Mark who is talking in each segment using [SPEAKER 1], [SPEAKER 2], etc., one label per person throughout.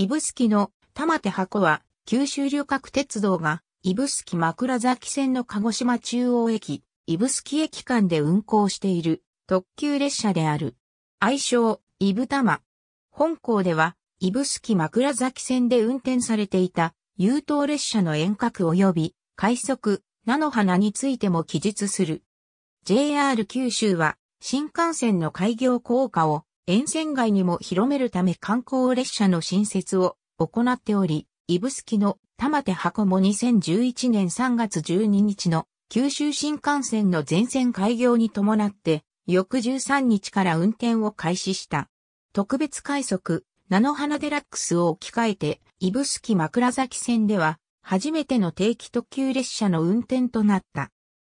[SPEAKER 1] 指宿の玉手箱は、九州旅客鉄道が、指宿枕崎線の鹿児島中央駅、指宿駅間で運行している特急列車である。愛称、イブ玉。本校では、指宿枕崎線で運転されていた、優等列車の遠隔及び、快速、菜の花についても記述する。JR 九州は、新幹線の開業効果を、沿線街にも広めるため観光列車の新設を行っており、指宿の玉手箱も2011年3月12日の九州新幹線の全線開業に伴って翌13日から運転を開始した。特別快速菜の花デラックスを置き換えて、指宿枕崎線では、初めての定期特急列車の運転となった。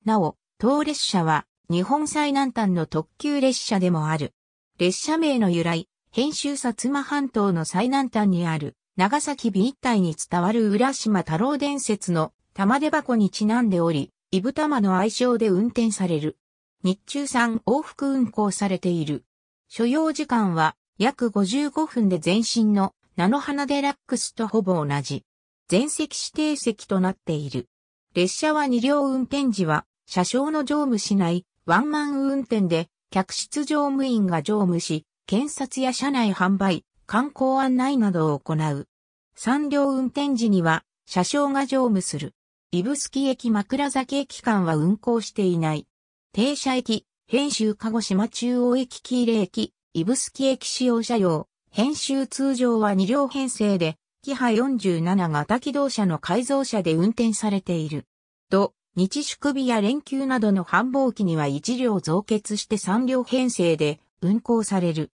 [SPEAKER 1] なお、当列車は、日本最南端の特急列車でもある。列車名の由来、編集薩摩半島の最南端にある長崎美一帯に伝わる浦島太郎伝説の玉出箱にちなんでおり、イブ玉の愛称で運転される。日中産往復運行されている。所要時間は約55分で前身の菜の花デラックスとほぼ同じ。全席指定席となっている。列車は2両運転時は車掌の乗務しないワンマン運転で客室乗務員が乗務し、検察や車内販売、観光案内などを行う。産業運転時には、車掌が乗務する。指宿駅枕崎駅間は運行していない。停車駅、編集鹿児島中央駅ーレ駅、指宿駅使用車用、編集通常は2両編成で、キハ47型機動車の改造車で運転されている。と、日宿日や連休などの繁忙期には1両増結して3両編成で運行される。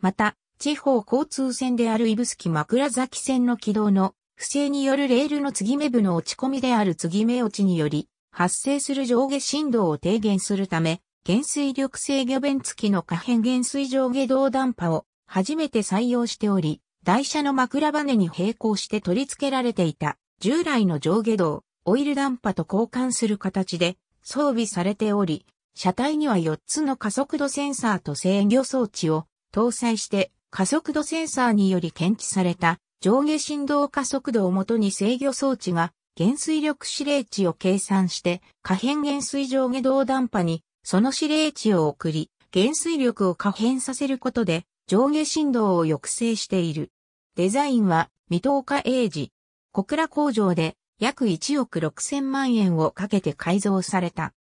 [SPEAKER 1] また、地方交通線である指宿枕崎線の軌道の不正によるレールの継ぎ目部の落ち込みである継ぎ目落ちにより発生する上下振動を低減するため、減水力制御弁付きの可変減水上下動断波を初めて採用しており、台車の枕羽に並行して取り付けられていた従来の上下動オイルダンパと交換する形で装備されており、車体には4つの加速度センサーと制御装置を搭載して加速度センサーにより検知された上下振動加速度をもとに制御装置が減衰力指令値を計算して可変減衰上下動ダンパにその指令値を送り減衰力を可変させることで上下振動を抑制している。デザインは未透過英字。小倉工場で約1億6千万円をかけて改造された。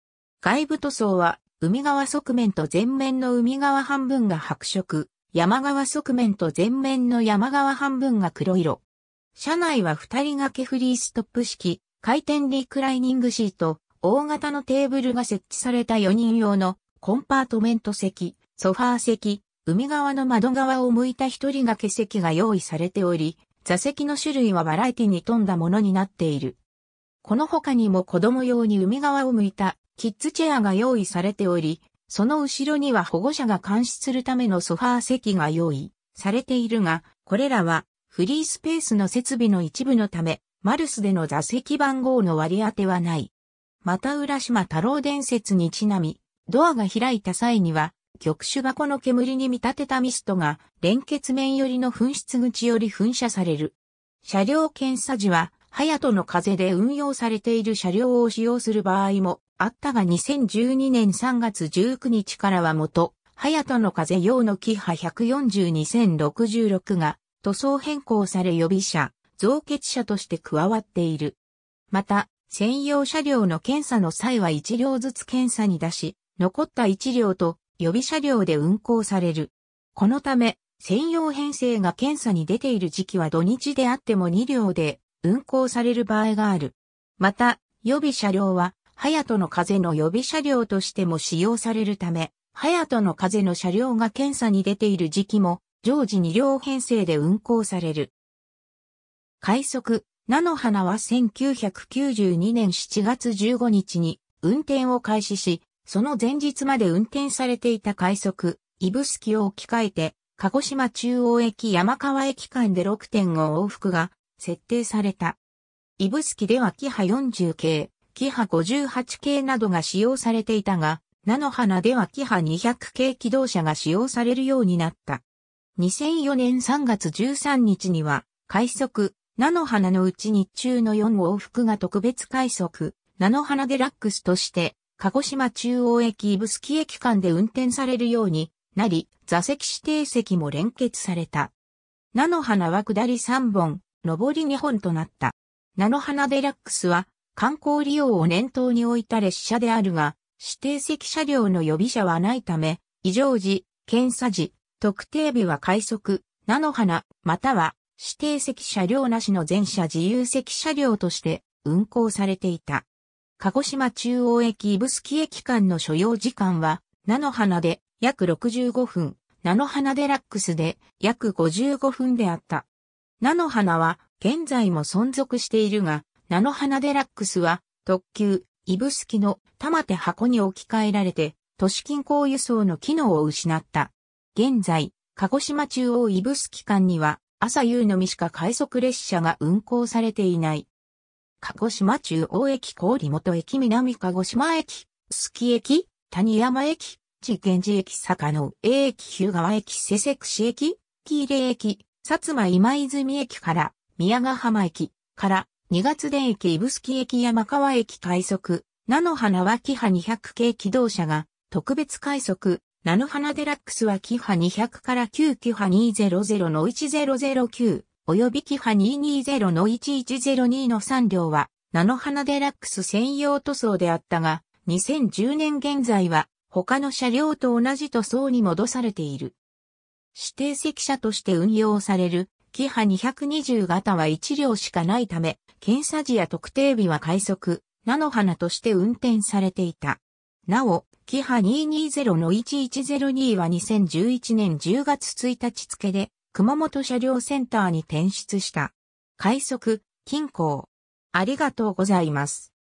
[SPEAKER 1] 外部塗装は、海側側面と前面の海側半分が白色、山側側面と前面の山側半分が黒色。車内は二人掛けフリーストップ式、回転リクライニングシート、大型のテーブルが設置された4人用のコンパートメント席、ソファー席、海側の窓側を向いた一人掛け席が用意されており、座席の種類はバラエティに富んだものになっている。この他にも子供用に海側を向いたキッズチェアが用意されており、その後ろには保護者が監視するためのソファー席が用意されているが、これらはフリースペースの設備の一部のため、マルスでの座席番号の割り当てはない。また浦島太郎伝説にちなみ、ドアが開いた際には局種箱の煙に見立てたミストが連結面寄りの噴出口より噴射される。車両検査時は、ハヤトの風で運用されている車両を使用する場合もあったが2012年3月19日からは元、ハヤトの風用のキハ142066が塗装変更され予備車、増結車として加わっている。また、専用車両の検査の際は1両ずつ検査に出し、残った1両と予備車両で運行される。このため、専用編成が検査に出ている時期は土日であっても2両で運行される場合がある。また、予備車両は、ハヤトの風の予備車両としても使用されるため、ハヤトの風の車両が検査に出ている時期も、常時2両編成で運行される。快速、菜の花は1992年7月15日に運転を開始し、その前日まで運転されていた快速、イブスキを置き換えて、鹿児島中央駅山川駅間で6.5往復が設定された。イブスキではキハ40系、キハ58系などが使用されていたが、菜の花ではキハ200系機動車が使用されるようになった。2004年3月13日には、快速、菜の花のうち日中の4往復が特別快速、菜の花デラックスとして、鹿児島中央駅スキ駅間で運転されるようになり、座席指定席も連結された。菜の花は下り3本、上り2本となった。菜の花デラックスは観光利用を念頭に置いた列車であるが、指定席車両の予備車はないため、異常時、検査時、特定日は快速、菜の花、または指定席車両なしの全車自由席車両として運行されていた。鹿児島中央駅スキ駅間の所要時間は、菜の花で約65分、菜の花デラックスで約55分であった。菜の花は現在も存続しているが、菜の花デラックスは特急、スキの玉手箱に置き換えられて、都市近郊輸送の機能を失った。現在、鹿児島中央スキ間には朝夕のみしか快速列車が運行されていない。鹿児島中央駅郡本駅南鹿児島駅、すき駅、谷山駅、地源寺駅坂の A 駅日川駅瀬瀬串駅、喜入駅、薩摩今泉駅から、宮ヶ浜駅から、二月田駅指宿駅山川駅快速、菜の花はキハ200系機動車が、特別快速、菜の花デラックスはキハ200から9キハ200の1009及びキハ220の1102の3両は、ナノハナデラックス専用塗装であったが、2010年現在は、他の車両と同じ塗装に戻されている。指定席車として運用される、キハ220型は1両しかないため、検査時や特定日は快速、ナノハナとして運転されていた。なお、キハ220の1102は2011年10月1日付で、熊本車両センターに転出した。快速、近郊。ありがとうございます。